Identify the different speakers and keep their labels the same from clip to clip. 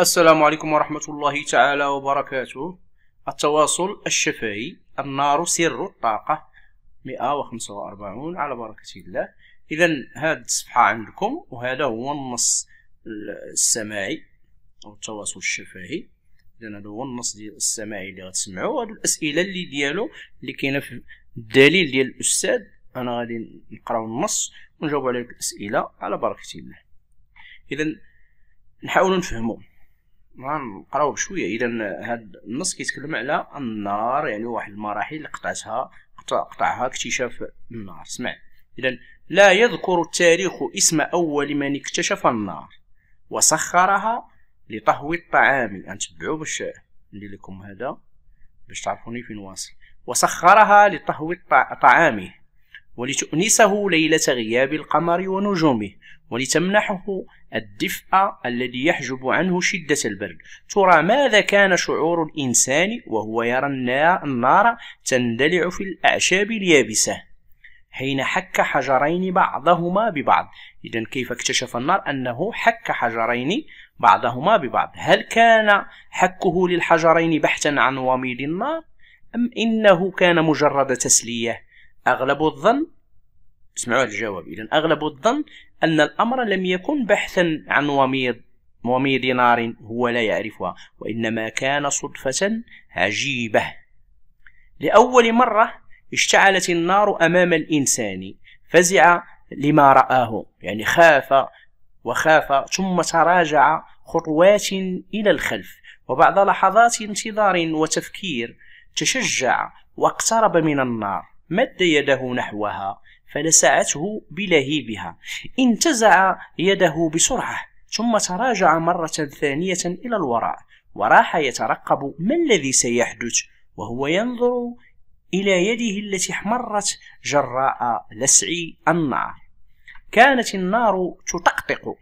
Speaker 1: السلام عليكم ورحمة الله تعالى وبركاته التواصل الشفهي النار سر الطاقة 145 على بركة الله إذا هذه الصفحة عندكم وهذا هو النص السماعي أو التواصل الشفهي إذا هذا هو النص ديال السماعي اللي غتسمعوه هادو الأسئلة اللي ديالو اللي كاينة في الدليل ديال الأستاذ أنا غادي نقراو النص ونجاوب على الأسئلة على بركة الله إذا نحاولو نفهمو نقراو بشويه اذا هذا النص كيتكلم على النار يعني واحد المراحل اللي قطعتها قطعها اكتشاف النار سمع اذا لا يذكر التاريخ اسم اول من اكتشف النار وسخرها لطهو الطعام انتبعوا باش ندير لكم هذا باش تعرفوني فين واصل وسخرها لطهو طعامه ولتؤنسه ليلة غياب القمر ونجومه ولتمنحه الدفء الذي يحجب عنه شدة البرد ترى ماذا كان شعور الإنسان وهو يرى النار تندلع في الأعشاب اليابسة حين حك حجرين بعضهما ببعض إذا كيف اكتشف النار أنه حك حجرين بعضهما ببعض هل كان حكه للحجرين بحثا عن وميد النار أم إنه كان مجرد تسلية أغلب الظن اسمعوا الجواب إذا أغلب الظن أن الأمر لم يكن بحثا عن وميض ومي دينار هو لا يعرفها وإنما كان صدفة عجيبة لأول مرة اشتعلت النار أمام الإنسان فزع لما رآه يعني خاف وخاف ثم تراجع خطوات إلى الخلف وبعد لحظات انتظار وتفكير تشجع واقترب من النار مد يده نحوها فلسعته بلهيبها انتزع يده بسرعة ثم تراجع مرة ثانية إلى الوراء وراح يترقب ما الذي سيحدث وهو ينظر إلى يده التي احمرت جراء لسع النار كانت النار تطقطق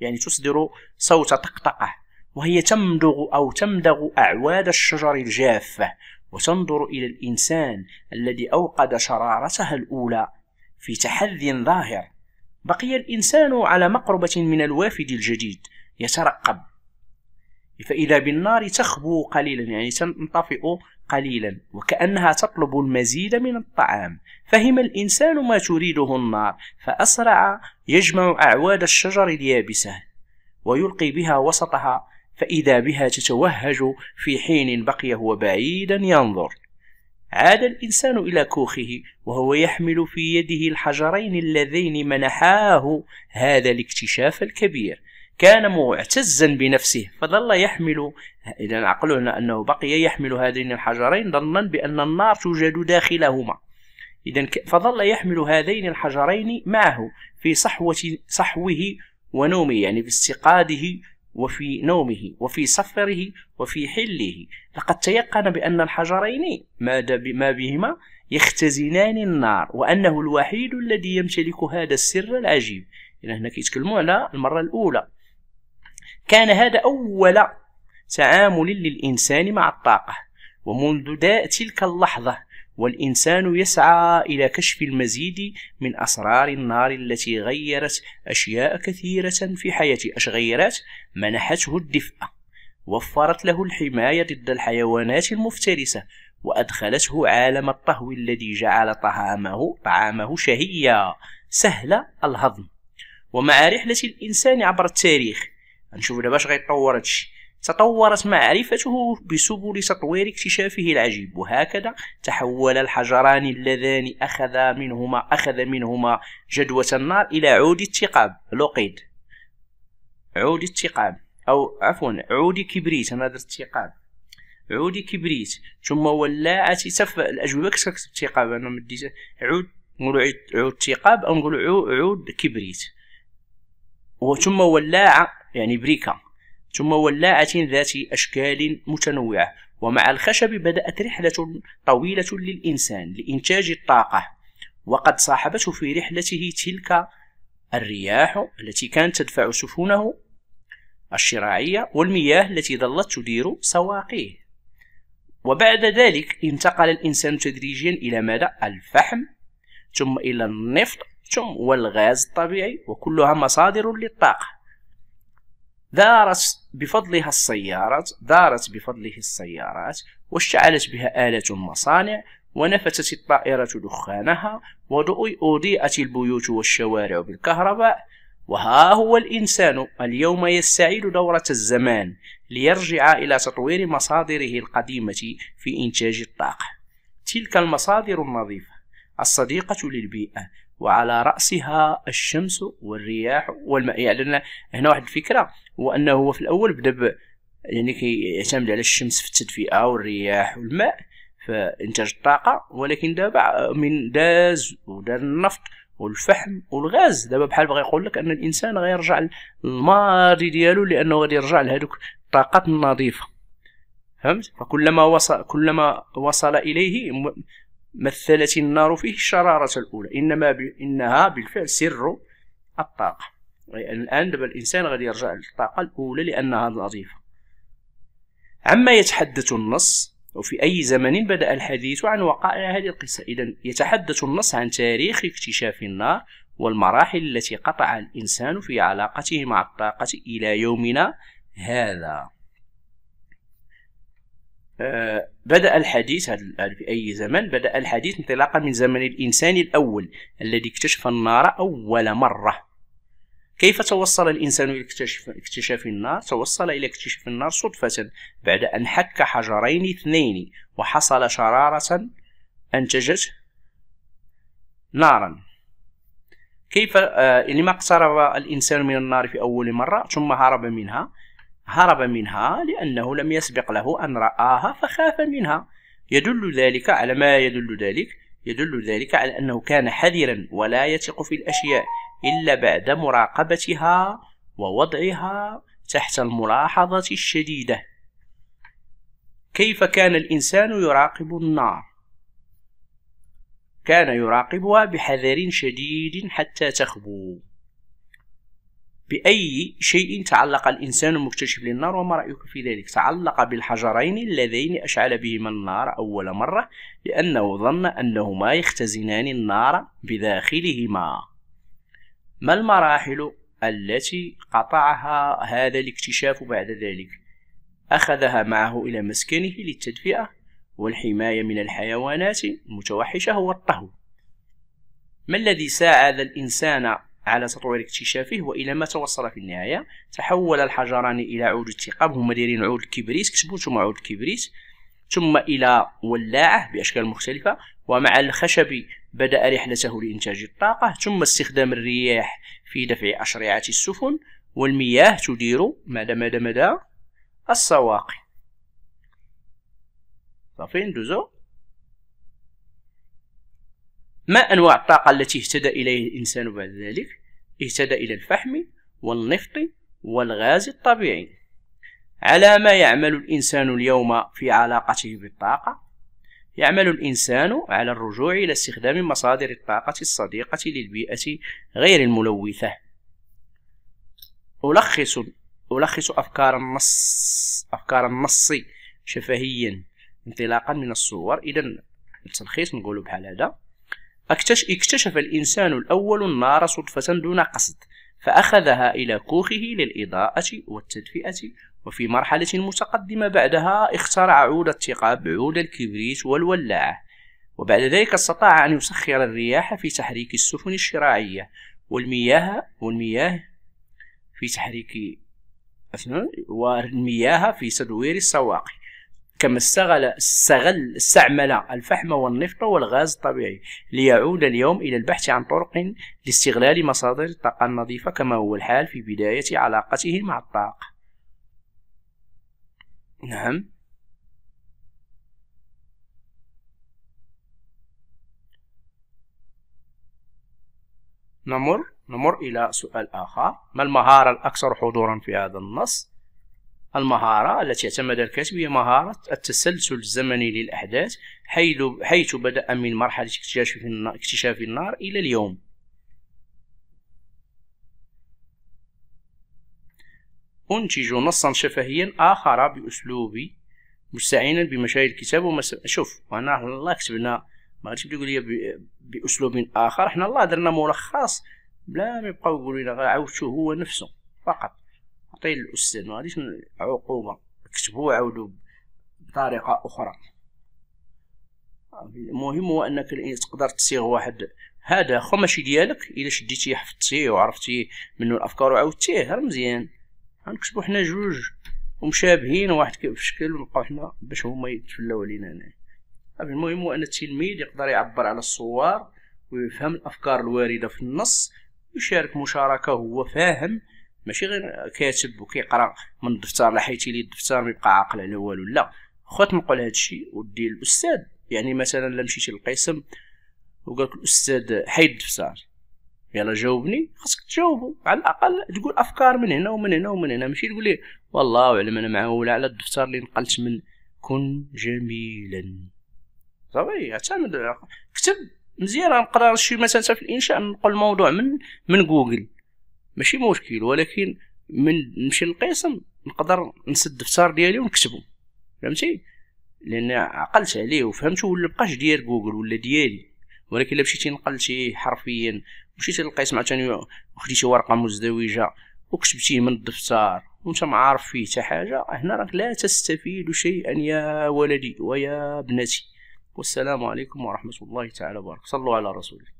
Speaker 1: يعني تصدر صوت طقطقة وهي تمدغ أو تمدغ أعواد الشجر الجافة وتنظر إلى الإنسان الذي أوقد شرارتها الأولى في تحدي ظاهر بقي الإنسان على مقربة من الوافد الجديد يترقب فإذا بالنار تخبو قليلا يعني تنطفئ قليلا وكأنها تطلب المزيد من الطعام فهم الإنسان ما تريده النار فأسرع يجمع أعواد الشجر اليابسة ويلقي بها وسطها فإذا بها تتوهج في حين بقي هو بعيدا ينظر عاد الإنسان إلى كوخه وهو يحمل في يده الحجرين اللذين منحاه هذا الاكتشاف الكبير كان معتزا بنفسه فظل يحمل إذا عقلنا أنه بقي يحمل هذين الحجرين ظنا بأن النار توجد داخلهما إذا فظل يحمل هذين الحجرين معه في صحوة صحوه ونومه يعني في استيقاظه وفي نومه وفي سفره وفي حله لقد تيقن بأن الحجرين ما بهما يختزنان النار وأنه الوحيد الذي يمتلك هذا السر العجيب إلى هنا كيتكلموا على المرة الأولى كان هذا أول تعامل للإنسان مع الطاقة ومنذ تلك اللحظة والإنسان يسعى إلى كشف المزيد من أسرار النار التي غيرت أشياء كثيرة في حياته أش غيرت منحته الدفء وفرت له الحماية ضد الحيوانات المفترسة وأدخلته عالم الطهو الذي جعل طعامه طعامه شهيا سهل الهضم ومع رحلة الإنسان عبر التاريخ غنشوف دابا اش غيطور هادشي تطورت معرفته بسبل تطوير اكتشافه العجيب وهكذا تحول الحجران اللذان أخذ منهما أخذ منهما جدوة النار إلى عود الثقاب لوقيد عود الثقاب أو عفوا عود كبريت أنا درت ثقاب عود كبريت ثم ولاعت تف الأجوبة كتبت ثقاب أنا مديت عود نقولو عود ثقاب أو نقولو عود كبريت وثم ولاعة يعني بريكة ثم ولاعة ذات أشكال متنوعة ومع الخشب بدأت رحلة طويلة للإنسان لإنتاج الطاقة وقد صاحبته في رحلته تلك الرياح التي كانت تدفع سفنه الشراعية والمياه التي ظلت تدير سواقيه وبعد ذلك انتقل الإنسان تدريجيا إلى ماذا؟ الفحم ثم إلى النفط ثم والغاز الطبيعي وكلها مصادر للطاقة دارت بفضلها السيارات دارت بفضله السيارات واشتعلت بها آلة المصانع ونفتت الطائرة دخانها وضيئت البيوت والشوارع بالكهرباء وها هو الإنسان اليوم يستعيد دورة الزمان ليرجع إلى تطوير مصادره القديمة في إنتاج الطاقة تلك المصادر النظيفة الصديقة للبيئة وعلى رأسها الشمس والرياح والماء يعني لأن هنا واحد الفكرة هو أنه هو في الأول بدأ يعني كيعتمد على الشمس في التدفئة والرياح والماء في إنتاج الطاقة ولكن دابا من داز ودار النفط والفحم والغاز دابا بحال بغا يقول لك ان الانسان غيرجع للماضي ديالو لانه غادي يرجع لهذوك الطاقات النظيفه فهمت فكلما وصل كلما وصل اليه مثلت النار فيه الشرارة الأولى إنما ب... إنها بالفعل سر الطاقة الآن دابا الإنسان غادي يرجع للطاقة الأولى لأنها لطيفة عما يتحدث النص وفي أي زمن بدأ الحديث عن وقائع هذه القصة إذا يتحدث النص عن تاريخ اكتشاف النار والمراحل التي قطع الإنسان في علاقته مع الطاقة إلى يومنا هذا بدأ الحديث في أي زمن بدأ الحديث انطلاقا من زمن الإنسان الأول الذي اكتشف النار أول مرة كيف توصل الإنسان إلى اكتشاف النار؟ توصل إلى اكتشاف النار صدفة بعد أن حك حجرين اثنين وحصل شرارة أنتجت نارا كيف آه، لما اقترب الإنسان من النار في أول مرة ثم هرب منها هرب منها لأنه لم يسبق له أن رآها فخاف منها يدل ذلك على ما يدل ذلك يدل ذلك على أنه كان حذرا ولا يثق في الأشياء إلا بعد مراقبتها ووضعها تحت الملاحظة الشديدة كيف كان الإنسان يراقب النار كان يراقبها بحذر شديد حتى تخبو بأي شيء تعلق الإنسان المكتشف للنار وما رأيك في ذلك؟ تعلق بالحجرين اللذين أشعل بهما النار أول مرة لأنه ظن أنهما يختزنان النار بداخلهما ما المراحل التي قطعها هذا الاكتشاف بعد ذلك؟ أخذها معه إلى مسكنه للتدفئة والحماية من الحيوانات المتوحشة والطهو ما الذي ساعد الإنسان على تطوير اكتشافه والى ما توصل في النهايه تحول الحجران الى عود الثقاب هما دايرين عود الكبريت كتبوا ثم عود الكبريت ثم الى ولاعه باشكال مختلفه ومع الخشب بدا رحلته لانتاج الطاقه ثم استخدام الرياح في دفع اشرعه السفن والمياه تدير مدى مدى مدى السواقي صافي ندوزو ما أنواع الطاقة التي اهتدى إليها الإنسان بعد ذلك اهتدى إلى الفحم والنفط والغاز الطبيعي على ما يعمل الإنسان اليوم في علاقته بالطاقة يعمل الإنسان على الرجوع إلى استخدام مصادر الطاقة الصديقة للبيئة غير الملوثة ألخص ألخص أفكار النص أفكار النص شفهيا انطلاقا من الصور إذا التلخيص نقوله بحال هذا اكتشف الإنسان الأول النار صدفة دون قصد فأخذها إلى كوخه للإضاءة والتدفئة وفي مرحلة متقدمة بعدها اخترع عود الثقاب عود الكبريت والولاعة وبعد ذلك استطاع أن يسخر الرياح في تحريك السفن الشراعية والمياه والمياه في تحريك والمياه في تدوير السواقي كما استغل استغل استعمل الفحم والنفط والغاز الطبيعي ليعود اليوم إلى البحث عن طرق لاستغلال مصادر الطاقة النظيفة كما هو الحال في بداية علاقته مع الطاقة نعم نمر نمر إلى سؤال آخر ما المهارة الأكثر حضورا في هذا النص المهارة التي اعتمد الكاتب هي مهارة التسلسل الزمني للأحداث حيث بدأ من مرحلة اكتشاف النار, إلى اليوم أنتج نصا شفهيا آخر بأسلوبي مستعينا بمشاهد الكتاب ومس... شوف أنا الله كتبنا ما غاديش يقول لي بأسلوب آخر حنا الله درنا ملخص بلا ما يبقاو يقولوا لنا عاودتو هو نفسه فقط تعطي للاستاذ ما غاديش عقوبه كتبوا عاودوا بطريقه اخرى المهم هو انك تقدر تصيغ واحد هذا خو ماشي ديالك الا شديتيه حفظتيه وعرفتي منه الافكار وعاودتيه راه مزيان غنكتبو حنا جوج ومشابهين واحد في شكل ونبقاو حنا باش هما يتفلاو علينا هنا المهم هو ان التلميذ يقدر يعبر على الصور ويفهم الافكار الوارده في النص ويشارك مشاركه هو فاهم ماشي غير كاتب وكيقرا من الدفتر لحيت لي الدفتر ميبقى عاقل على والو لا خا تنقل هادشي ودي الاستاذ يعني مثلا الا مشيتي للقسم وقالك الاستاذ حيد الدفتر يلا جاوبني خاصك تجاوبو على الاقل تقول افكار من هنا ومن هنا ومن هنا ماشي تقول ليه والله اعلم انا معول على الدفتر اللي نقلت من كن جميلا صافي اعتمد كتب مزيان نقرا شي مثلا في الانشاء نقول الموضوع من من جوجل ماشي مشكل ولكن من نمشي للقسم نقدر نسد الدفتر ديالي ونكتبو فهمتي لان عقلت عليه وفهمته ولا بقاش ديال جوجل ولا ديالي ولكن الا مشيتي نقلتي حرفيا مشيتي للقسم عاوتاني وخديتي ورقه مزدوجه وكتبتيه من الدفتر وانت ما عارف فيه حتى حاجه هنا راك لا تستفيد شيئا يا ولدي ويا ابنتي والسلام عليكم ورحمه الله تعالى وبركاته صلوا على رسول الله